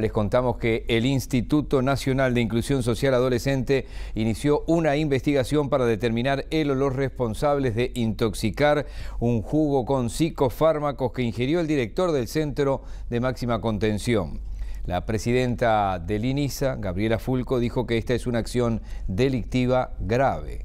les contamos que el Instituto Nacional de Inclusión Social Adolescente inició una investigación para determinar el o los responsables de intoxicar un jugo con psicofármacos que ingirió el director del Centro de Máxima Contención. La presidenta del INISA, Gabriela Fulco, dijo que esta es una acción delictiva grave.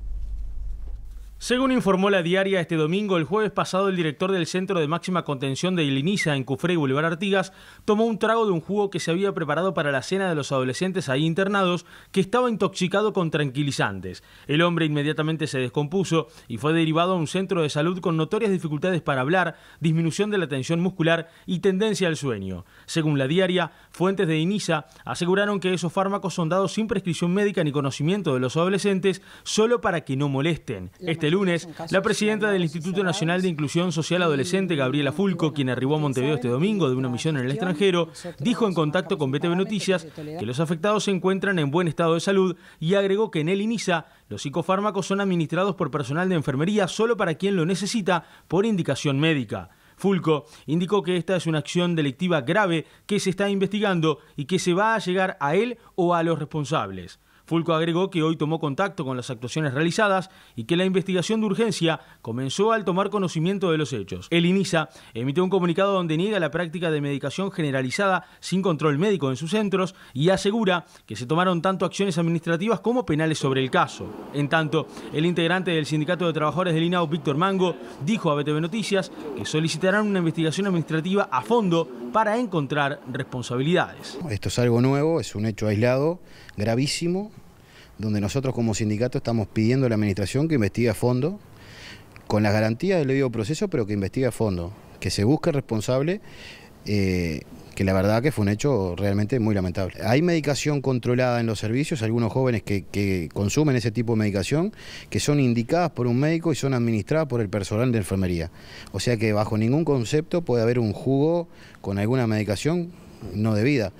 Según informó la diaria este domingo, el jueves pasado el director del Centro de Máxima Contención de Inisa, en Cufré y Boulevard Artigas tomó un trago de un jugo que se había preparado para la cena de los adolescentes ahí internados que estaba intoxicado con tranquilizantes. El hombre inmediatamente se descompuso y fue derivado a un centro de salud con notorias dificultades para hablar, disminución de la tensión muscular y tendencia al sueño. Según la diaria, fuentes de Inisa aseguraron que esos fármacos son dados sin prescripción médica ni conocimiento de los adolescentes solo para que no molesten. Este lunes, la presidenta del Instituto Nacional de Inclusión Social Adolescente, Gabriela Fulco, quien arribó a Montevideo este domingo de una misión en el extranjero, dijo en contacto con BTV Noticias que los afectados se encuentran en buen estado de salud y agregó que en el INISA los psicofármacos son administrados por personal de enfermería solo para quien lo necesita por indicación médica. Fulco indicó que esta es una acción delictiva grave que se está investigando y que se va a llegar a él o a los responsables. Fulco agregó que hoy tomó contacto con las actuaciones realizadas y que la investigación de urgencia comenzó al tomar conocimiento de los hechos. El INISA emitió un comunicado donde niega la práctica de medicación generalizada sin control médico en sus centros y asegura que se tomaron tanto acciones administrativas como penales sobre el caso. En tanto, el integrante del Sindicato de Trabajadores del INAU, Víctor Mango, dijo a BTV Noticias que solicitarán una investigación administrativa a fondo para encontrar responsabilidades. Esto es algo nuevo, es un hecho aislado, gravísimo, donde nosotros como sindicato estamos pidiendo a la administración que investigue a fondo, con las garantías del debido proceso, pero que investigue a fondo, que se busque responsable eh, que la verdad que fue un hecho realmente muy lamentable. Hay medicación controlada en los servicios, algunos jóvenes que, que consumen ese tipo de medicación, que son indicadas por un médico y son administradas por el personal de enfermería. O sea que bajo ningún concepto puede haber un jugo con alguna medicación no debida.